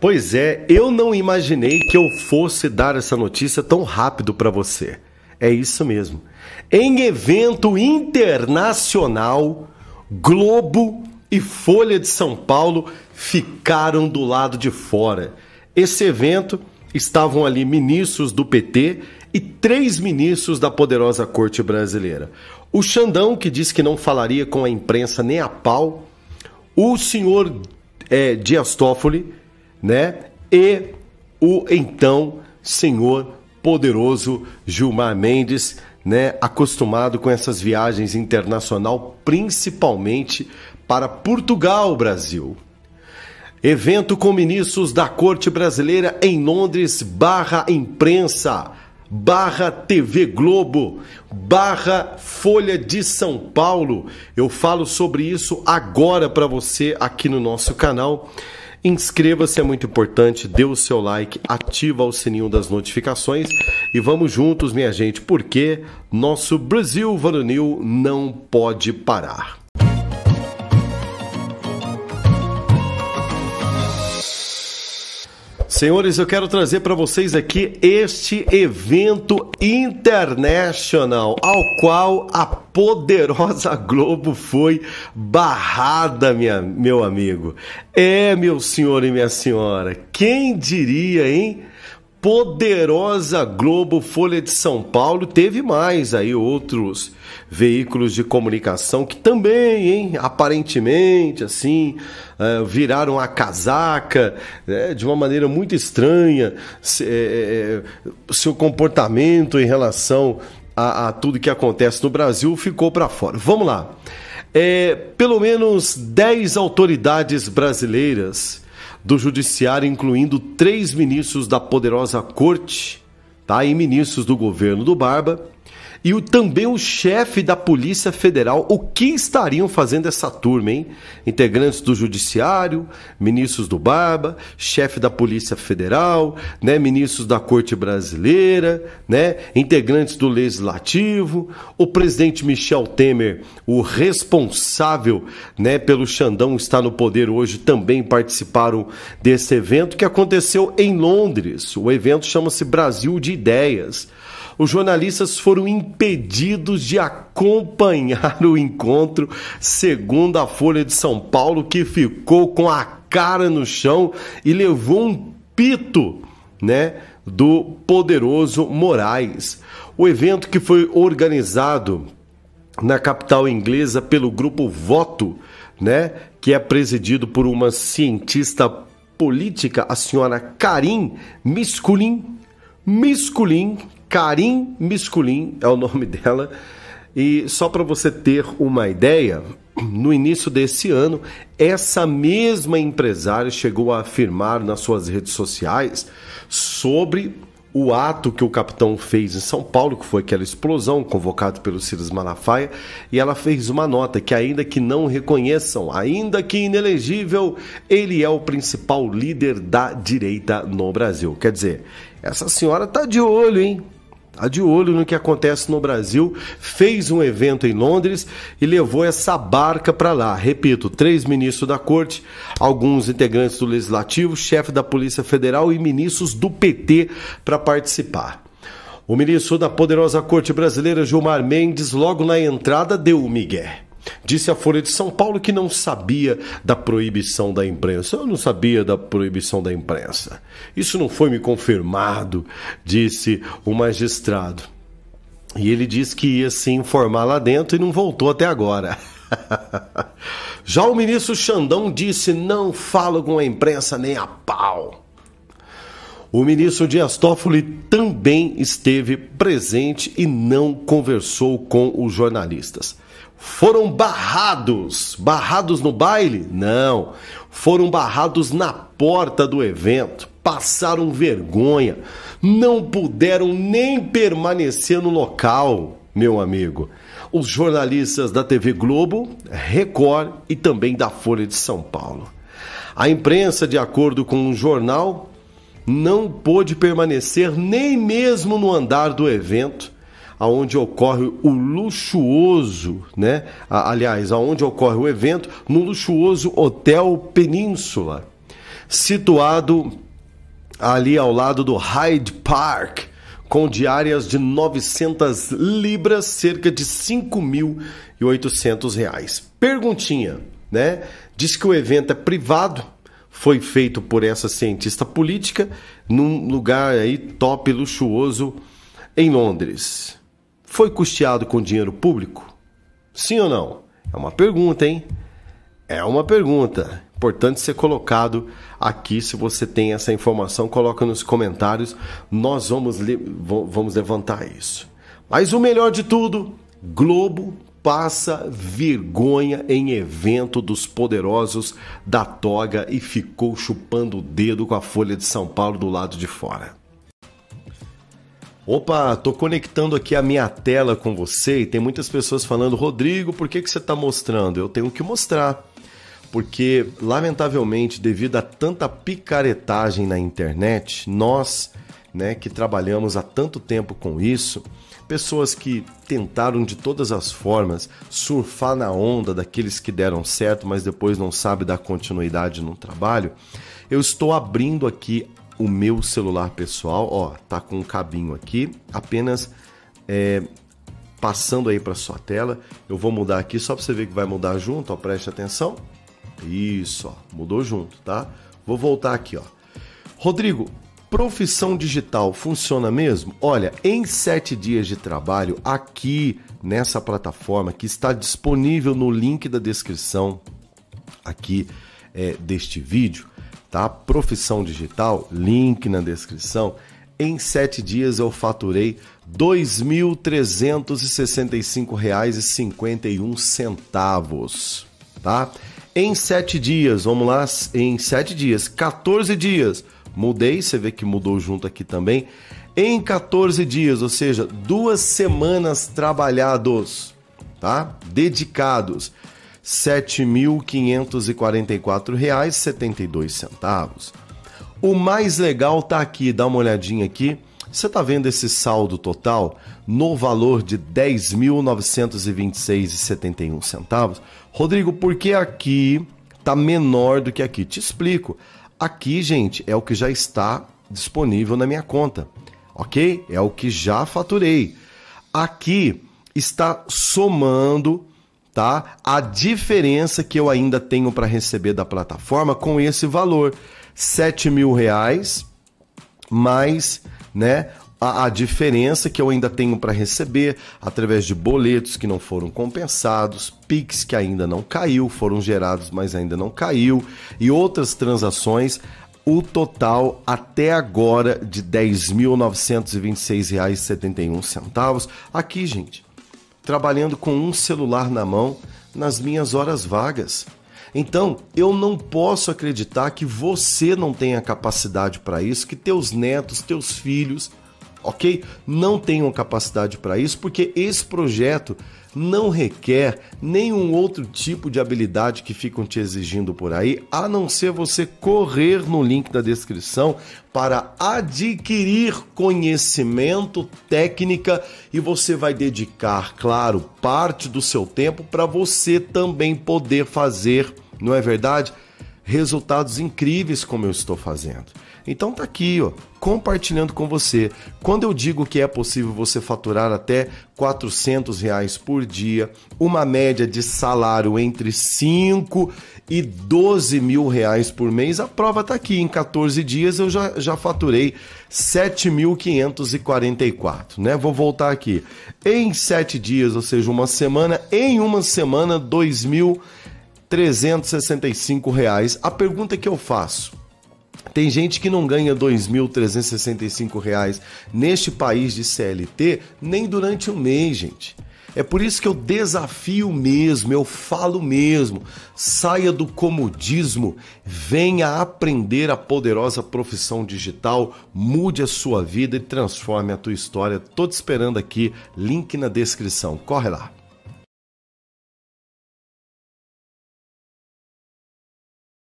Pois é, eu não imaginei que eu fosse dar essa notícia tão rápido para você. É isso mesmo. Em evento internacional, Globo e Folha de São Paulo ficaram do lado de fora. Esse evento estavam ali ministros do PT e três ministros da poderosa corte brasileira. O Xandão, que disse que não falaria com a imprensa nem a pau, o senhor é, Dias Toffoli, né? E o então senhor poderoso Gilmar Mendes, né, acostumado com essas viagens internacional, principalmente para Portugal, Brasil. Evento com ministros da Corte Brasileira em Londres, barra imprensa, barra TV Globo, barra Folha de São Paulo. Eu falo sobre isso agora para você aqui no nosso canal. Inscreva-se, é muito importante, dê o seu like, ativa o sininho das notificações e vamos juntos, minha gente, porque nosso Brasil varonil não pode parar. Senhores, eu quero trazer para vocês aqui este evento internacional ao qual a poderosa Globo foi barrada, minha, meu amigo. É, meu senhor e minha senhora, quem diria, hein? poderosa Globo Folha de São Paulo, teve mais aí outros veículos de comunicação que também, hein, aparentemente, assim, eh, viraram a casaca né, de uma maneira muito estranha, eh, eh, seu comportamento em relação a, a, tudo que acontece no Brasil ficou para fora. Vamos lá. É, pelo menos 10 autoridades brasileiras do Judiciário, incluindo três ministros da poderosa corte tá? e ministros do governo do Barba, e o, também o chefe da Polícia Federal. O que estariam fazendo essa turma, hein? Integrantes do Judiciário, ministros do Barba, chefe da Polícia Federal, né? ministros da Corte Brasileira, né? integrantes do Legislativo, o presidente Michel Temer, o responsável né? pelo Xandão está no poder hoje, também participaram desse evento que aconteceu em Londres. O evento chama-se Brasil de Ideias os jornalistas foram impedidos de acompanhar o encontro, segundo a Folha de São Paulo, que ficou com a cara no chão e levou um pito, né, do poderoso Moraes. O evento que foi organizado na capital inglesa pelo grupo Voto, né, que é presidido por uma cientista política, a senhora Karim Miskulin, Misculin, Karim Misculin é o nome dela. E só para você ter uma ideia, no início desse ano, essa mesma empresária chegou a afirmar nas suas redes sociais sobre o ato que o capitão fez em São Paulo, que foi aquela explosão convocado pelo Silas Malafaia, e ela fez uma nota que ainda que não reconheçam, ainda que inelegível, ele é o principal líder da direita no Brasil. Quer dizer, essa senhora tá de olho, hein? a tá de olho no que acontece no Brasil, fez um evento em Londres e levou essa barca para lá. Repito, três ministros da corte, alguns integrantes do legislativo, chefe da Polícia Federal e ministros do PT para participar. O ministro da poderosa corte brasileira Gilmar Mendes, logo na entrada, deu o migué Disse a Folha de São Paulo que não sabia da proibição da imprensa. Eu não sabia da proibição da imprensa. Isso não foi me confirmado, disse o magistrado. E ele disse que ia se informar lá dentro e não voltou até agora. Já o ministro Xandão disse: não falo com a imprensa nem a pau. O ministro Dias Toffoli também esteve presente e não conversou com os jornalistas. Foram barrados. Barrados no baile? Não. Foram barrados na porta do evento. Passaram vergonha. Não puderam nem permanecer no local, meu amigo. Os jornalistas da TV Globo, Record e também da Folha de São Paulo. A imprensa, de acordo com um jornal, não pôde permanecer nem mesmo no andar do evento aonde ocorre o luxuoso, né? Aliás, aonde ocorre o evento no luxuoso Hotel Península, situado ali ao lado do Hyde Park, com diárias de 900 libras, cerca de 5.800 reais. Perguntinha, né? Diz que o evento é privado, foi feito por essa cientista política num lugar aí top luxuoso em Londres. Foi custeado com dinheiro público? Sim ou não? É uma pergunta, hein? É uma pergunta. Importante ser colocado aqui. Se você tem essa informação, coloca nos comentários. Nós vamos, vamos levantar isso. Mas o melhor de tudo, Globo passa vergonha em evento dos poderosos da toga e ficou chupando o dedo com a Folha de São Paulo do lado de fora. Opa, tô conectando aqui a minha tela com você e tem muitas pessoas falando, Rodrigo, por que, que você está mostrando? Eu tenho que mostrar. Porque, lamentavelmente, devido a tanta picaretagem na internet, nós né, que trabalhamos há tanto tempo com isso, pessoas que tentaram de todas as formas surfar na onda daqueles que deram certo, mas depois não sabe dar continuidade no trabalho, eu estou abrindo aqui o meu celular pessoal, ó, tá com um cabinho aqui, apenas é, passando aí para sua tela. Eu vou mudar aqui só para você ver que vai mudar junto, ó, preste atenção. Isso, ó, mudou junto, tá? Vou voltar aqui, ó. Rodrigo, profissão digital funciona mesmo? Olha, em sete dias de trabalho aqui nessa plataforma que está disponível no link da descrição aqui é, deste vídeo, tá? Profissão digital, link na descrição. Em sete dias eu faturei R$ 2.365,51, tá? Em sete dias, vamos lá, em sete dias, 14 dias, mudei, você vê que mudou junto aqui também, em 14 dias, ou seja, duas semanas trabalhados, tá? Dedicados. R$ reais centavos. O mais legal tá aqui, dá uma olhadinha aqui. Você tá vendo esse saldo total no valor de 10.926,71 centavos? Rodrigo, por que aqui tá menor do que aqui? Te explico. Aqui, gente, é o que já está disponível na minha conta, ok? É o que já faturei. Aqui está somando tá? A diferença que eu ainda tenho para receber da plataforma com esse valor, sete mil reais, mais, né? A, a diferença que eu ainda tenho para receber através de boletos que não foram compensados, PIX que ainda não caiu, foram gerados, mas ainda não caiu, e outras transações, o total até agora de R$ 10.926,71. Aqui, gente, trabalhando com um celular na mão nas minhas horas vagas. Então, eu não posso acreditar que você não tenha capacidade para isso, que teus netos, teus filhos ok? Não tenham capacidade para isso, porque esse projeto não requer nenhum outro tipo de habilidade que ficam te exigindo por aí, a não ser você correr no link da descrição para adquirir conhecimento, técnica e você vai dedicar, claro, parte do seu tempo para você também poder fazer, não é verdade? resultados incríveis como eu estou fazendo. Então tá aqui, ó, compartilhando com você. Quando eu digo que é possível você faturar até R$ reais por dia, uma média de salário entre 5 e 12 mil reais por mês, a prova tá aqui. Em 14 dias eu já, já faturei 7.544, né? Vou voltar aqui. Em 7 dias, ou seja, uma semana, em uma semana, 2 mil 365 reais. A pergunta que eu faço: tem gente que não ganha 2.365 reais neste país de CLT nem durante um mês, gente. É por isso que eu desafio mesmo, eu falo mesmo. Saia do comodismo, venha aprender a poderosa profissão digital, mude a sua vida e transforme a tua história. Tô te esperando aqui, link na descrição. Corre lá.